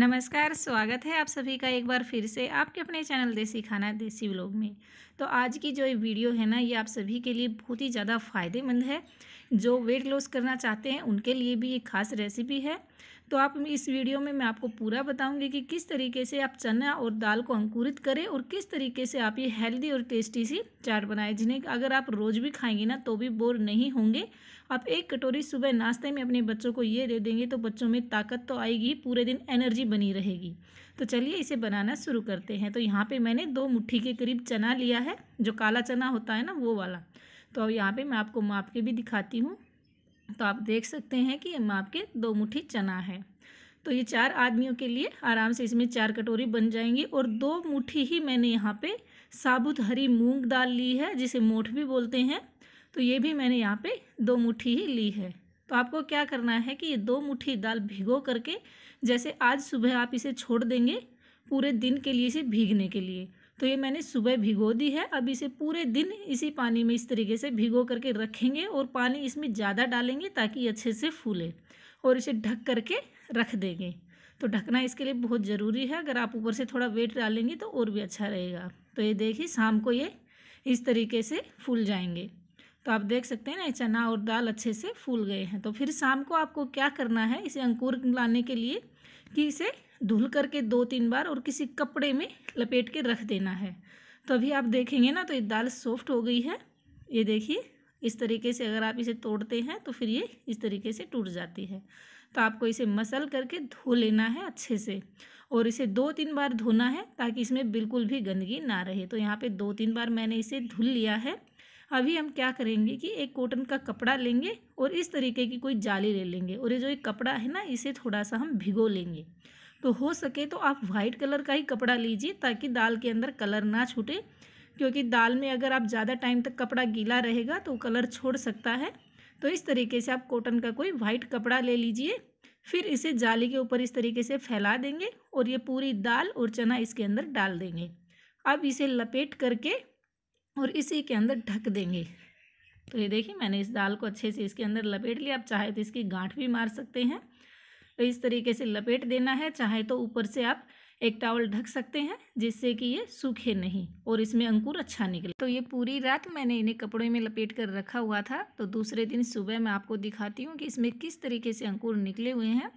नमस्कार स्वागत है आप सभी का एक बार फिर से आपके अपने चैनल देसी खाना देसी व्लॉग में तो आज की जो ये वीडियो है ना ये आप सभी के लिए बहुत ही ज़्यादा फ़ायदेमंद है जो वेट लॉस करना चाहते हैं उनके लिए भी ये खास रेसिपी है तो आप इस वीडियो में मैं आपको पूरा बताऊंगी कि किस तरीके से आप चना और दाल को अंकुरित करें और किस तरीके से आप ये हेल्दी और टेस्टी सी चाट बनाएं जिन्हें अगर आप रोज़ भी खाएंगे ना तो भी बोर नहीं होंगे आप एक कटोरी सुबह नाश्ते में अपने बच्चों को ये दे देंगे तो बच्चों में ताकत तो आएगी पूरे दिन एनर्जी बनी रहेगी तो चलिए इसे बनाना शुरू करते हैं तो यहाँ पर मैंने दो मुठ्ठी के करीब चना लिया है जो काला चना होता है ना वो वाला तो अब यहाँ पे मैं आपको माप के भी दिखाती हूँ तो आप देख सकते हैं कि माप के दो मुट्ठी चना है तो ये चार आदमियों के लिए आराम से इसमें चार कटोरी बन जाएंगी और दो मुट्ठी ही मैंने यहाँ पे साबुत हरी मूंग दाल ली है जिसे मोठ भी बोलते हैं तो ये भी मैंने यहाँ पे दो मुट्ठी ही ली है तो आपको क्या करना है कि ये दो मुट्ठी दाल भिगो करके जैसे आज सुबह आप इसे छोड़ देंगे पूरे दिन के लिए इसे भीगने के लिए तो ये मैंने सुबह भिगो दी है अब इसे पूरे दिन इसी पानी में इस तरीके से भिगो करके रखेंगे और पानी इसमें ज़्यादा डालेंगे ताकि अच्छे से फूले और इसे ढक करके रख देंगे तो ढकना इसके लिए बहुत ज़रूरी है अगर आप ऊपर से थोड़ा वेट डालेंगे तो और भी अच्छा रहेगा तो ये देखिए शाम को ये इस तरीके से फूल जाएंगे तो आप देख सकते हैं ना चना और दाल अच्छे से फूल गए हैं तो फिर शाम को आपको क्या करना है इसे अंकुर लाने के लिए कि इसे धुल करके दो तीन बार और किसी कपड़े में लपेट के रख देना है तो अभी आप देखेंगे ना तो ये दाल सॉफ्ट हो गई है ये देखिए इस तरीके से अगर आप इसे तोड़ते हैं तो फिर ये इस तरीके से टूट जाती है तो आपको इसे मसल करके धो लेना है अच्छे से और इसे दो तीन बार धोना है ताकि इसमें बिल्कुल भी गंदगी ना रहे तो यहाँ पे दो तीन बार मैंने इसे धुल लिया है अभी हम क्या करेंगे कि एक कॉटन का कपड़ा लेंगे और इस तरीके की कोई जाली ले लेंगे और ये जो एक कपड़ा है ना इसे थोड़ा सा हम भिगो लेंगे तो हो सके तो आप वाइट कलर का ही कपड़ा लीजिए ताकि दाल के अंदर कलर ना छूटे क्योंकि दाल में अगर आप ज़्यादा टाइम तक कपड़ा गीला रहेगा तो कलर छोड़ सकता है तो इस तरीके से आप कॉटन का कोई वाइट कपड़ा ले लीजिए फिर इसे जाली के ऊपर इस तरीके से फैला देंगे और ये पूरी दाल और चना इसके अंदर डाल देंगे अब इसे लपेट करके और इसी के अंदर ढक देंगे तो ये देखिए मैंने इस दाल को अच्छे से इसके अंदर लपेट लिया आप चाहे तो इसकी गांठ भी मार सकते हैं तो इस तरीके से लपेट देना है चाहे तो ऊपर से आप एक टावल ढक सकते हैं जिससे कि ये सूखे नहीं और इसमें अंकुर अच्छा निकले तो ये पूरी रात मैंने इन्हें कपड़े में लपेट कर रखा हुआ था तो दूसरे दिन सुबह मैं आपको दिखाती हूँ कि इसमें किस तरीके से अंकुर निकले हुए हैं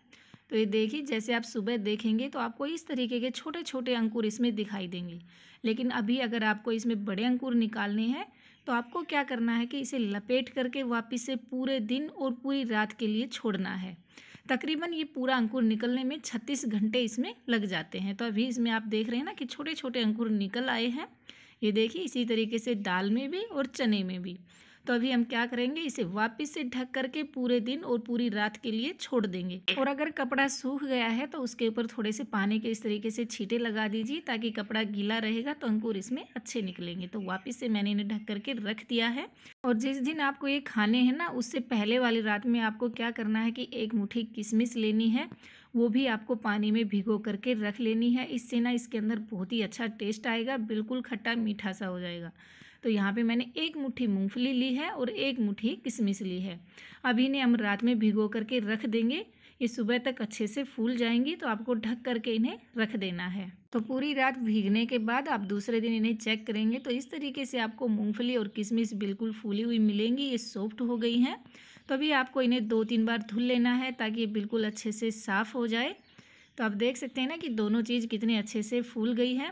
तो ये देखिए जैसे आप सुबह देखेंगे तो आपको इस तरीके के छोटे छोटे अंकुर इसमें दिखाई देंगे लेकिन अभी अगर आपको इसमें बड़े अंकुर निकालने हैं तो आपको क्या करना है कि इसे लपेट करके वापस से पूरे दिन और पूरी रात के लिए छोड़ना है तकरीबन ये पूरा अंकुर निकलने में छत्तीस घंटे इसमें लग जाते हैं तो अभी इसमें आप देख रहे हैं ना कि छोटे छोटे अंकुर निकल आए हैं ये देखिए इसी तरीके से दाल में भी और चने में भी तो अभी हम क्या करेंगे इसे वापस से ढक करके पूरे दिन और पूरी रात के लिए छोड़ देंगे और अगर कपड़ा सूख गया है तो उसके ऊपर थोड़े से पानी के इस तरीके से छीटे लगा दीजिए ताकि कपड़ा गीला रहेगा तो अंकुर इसमें अच्छे निकलेंगे तो वापिस से मैंने इन्हें ढक करके रख दिया है और जिस दिन आपको ये खाने हैं ना उससे पहले वाली रात में आपको क्या करना है कि एक मुठ्ठी किशमिश लेनी है वो भी आपको पानी में भिगो करके रख लेनी है इससे ना इसके अंदर बहुत ही अच्छा टेस्ट आएगा बिल्कुल खट्टा मीठा सा हो जाएगा तो यहाँ पे मैंने एक मुट्ठी मूंगफली ली है और एक मुट्ठी किशमिश ली है अब इन्हें हम रात में भिगो करके रख देंगे ये सुबह तक अच्छे से फूल जाएंगी तो आपको ढक करके इन्हें रख देना है तो पूरी रात भीगने के बाद आप दूसरे दिन इन्हें चेक करेंगे तो इस तरीके से आपको मूंगफली और किशमिश बिल्कुल फूली हुई मिलेंगी ये सॉफ्ट हो गई हैं तो अभी आपको इन्हें दो तीन बार धुल लेना है ताकि बिल्कुल अच्छे से साफ़ हो जाए तो आप देख सकते हैं ना कि दोनों चीज़ कितने अच्छे से फूल गई है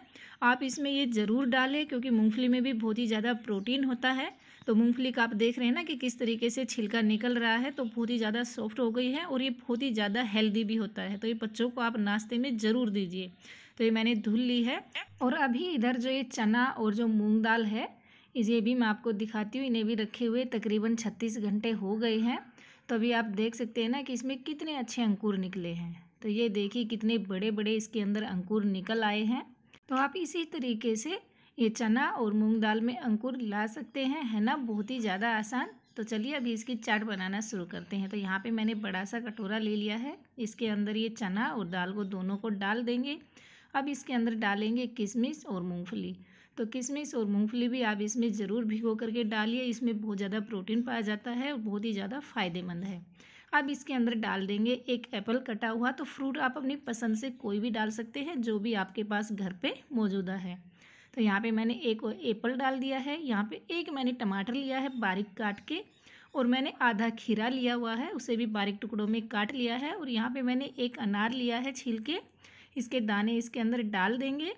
आप इसमें ये ज़रूर डालें क्योंकि मूंगफली में भी बहुत ही ज़्यादा प्रोटीन होता है तो मूंगफली का आप देख रहे हैं ना कि किस तरीके से छिलका निकल रहा है तो बहुत ही ज़्यादा सॉफ्ट हो गई है और ये बहुत ही ज़्यादा हेल्दी भी होता है तो ये बच्चों को आप नाश्ते में ज़रूर दीजिए तो ये मैंने धुल ली है और अभी इधर जो ये चना और जो मूँग दाल है ये भी मैं आपको दिखाती हूँ इन्हें भी रखे हुए तकरीबन छत्तीस घंटे हो गए हैं तो अभी आप देख सकते हैं ना कि इसमें कितने अच्छे अंकुर निकले हैं तो ये देखिए कितने बड़े बड़े इसके अंदर अंकुर निकल आए हैं तो आप इसी तरीके से ये चना और मूंग दाल में अंकुर ला सकते हैं है ना बहुत ही ज़्यादा आसान तो चलिए अभी इसकी चाट बनाना शुरू करते हैं तो यहाँ पे मैंने बड़ा सा कटोरा ले लिया है इसके अंदर ये चना और दाल को दोनों को डाल देंगे अब इसके अंदर डालेंगे किशमिश और मूँगफली तो किशमिश और मूंगफली भी आप इसमें ज़रूर भिगो करके डालिए इसमें बहुत ज़्यादा प्रोटीन पाया जाता है और बहुत ही ज़्यादा फ़ायदेमंद है अब इसके अंदर डाल देंगे एक एप्पल कटा हुआ तो फ्रूट आप अपनी पसंद से कोई भी डाल सकते हैं जो भी आपके पास घर पर मौजूदा है तो यहाँ पर मैंने एक एप्पल डाल दिया है यहाँ पर एक मैंने टमाटर लिया है बारीक काट के और मैंने आधा खीरा लिया हुआ है उसे भी बारीक टुकड़ों में काट लिया है और यहाँ पर मैंने एक अनार लिया है छील के इसके दाने इसके अंदर डाल देंगे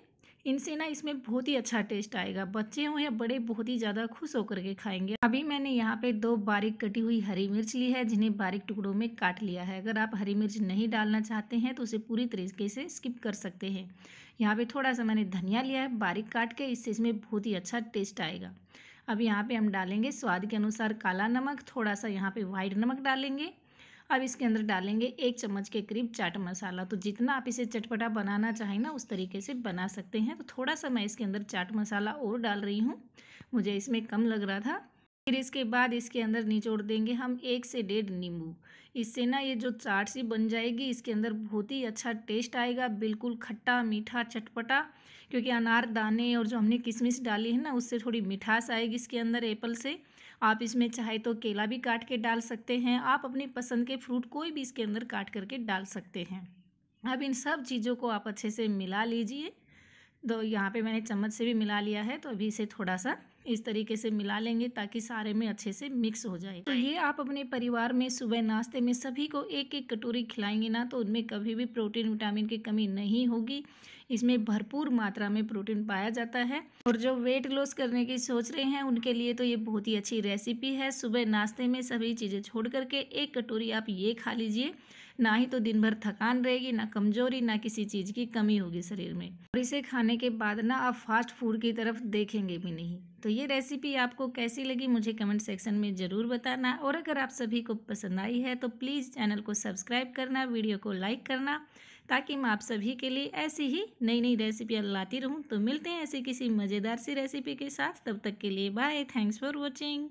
इनसे ना इसमें बहुत ही अच्छा टेस्ट आएगा बच्चे हों या बड़े बहुत ही ज़्यादा खुश होकर के खाएंगे अभी मैंने यहाँ पे दो बारीक कटी हुई हरी मिर्च ली है जिन्हें बारीक टुकड़ों में काट लिया है अगर आप हरी मिर्च नहीं डालना चाहते हैं तो उसे पूरी तरीके से स्किप कर सकते हैं यहाँ पर थोड़ा सा मैंने धनिया लिया है बारीक काट के इससे इसमें बहुत ही अच्छा टेस्ट आएगा अब यहाँ पे हम डालेंगे स्वाद के अनुसार काला नमक थोड़ा सा यहाँ पे वाइट नमक डालेंगे अब इसके अंदर डालेंगे एक चम्मच के करीब चाट मसाला तो जितना आप इसे चटपटा बनाना चाहें ना उस तरीके से बना सकते हैं तो थोड़ा सा मैं इसके अंदर चाट मसाला और डाल रही हूँ मुझे इसमें कम लग रहा था फिर इसके बाद इसके अंदर निचोड़ देंगे हम एक से डेढ़ नींबू इससे ना ये जो चाट सी बन जाएगी इसके अंदर बहुत ही अच्छा टेस्ट आएगा बिल्कुल खट्टा मीठा चटपटा क्योंकि अनार दाने और जो हमने किशमिश डाली है ना उससे थोड़ी मिठास आएगी इसके अंदर एप्पल से आप इसमें चाहे तो केला भी काट के डाल सकते हैं आप अपनी पसंद के फ्रूट कोई भी इसके अंदर काट करके डाल सकते हैं अब इन सब चीज़ों को आप अच्छे से मिला लीजिए तो यहाँ पर मैंने चम्मच से भी मिला लिया है तो अभी इसे थोड़ा सा इस तरीके से मिला लेंगे ताकि सारे में अच्छे से मिक्स हो जाए तो ये आप अपने परिवार में सुबह नाश्ते में सभी को एक एक कटोरी खिलाएंगे ना तो उनमें कभी भी प्रोटीन विटामिन की कमी नहीं होगी इसमें भरपूर मात्रा में प्रोटीन पाया जाता है और जो वेट लॉस करने की सोच रहे हैं उनके लिए तो ये बहुत ही अच्छी रेसिपी है सुबह नाश्ते में सभी चीज़ें छोड़ करके एक कटोरी आप ये खा लीजिए ना ही तो दिन भर थकान रहेगी ना कमजोरी ना किसी चीज़ की कमी होगी शरीर में और इसे खाने के बाद ना आप फास्ट फूड की तरफ देखेंगे भी नहीं तो ये रेसिपी आपको कैसी लगी मुझे कमेंट सेक्शन में ज़रूर बताना और अगर आप सभी को पसंद आई है तो प्लीज़ चैनल को सब्सक्राइब करना वीडियो को लाइक करना ताकि मैं आप सभी के लिए ऐसी ही नई नई रेसिपियाँ लाती रहूँ तो मिलते हैं ऐसी किसी मज़ेदार सी रेसिपी के साथ तब तक के लिए बाय थैंक्स फॉर वॉचिंग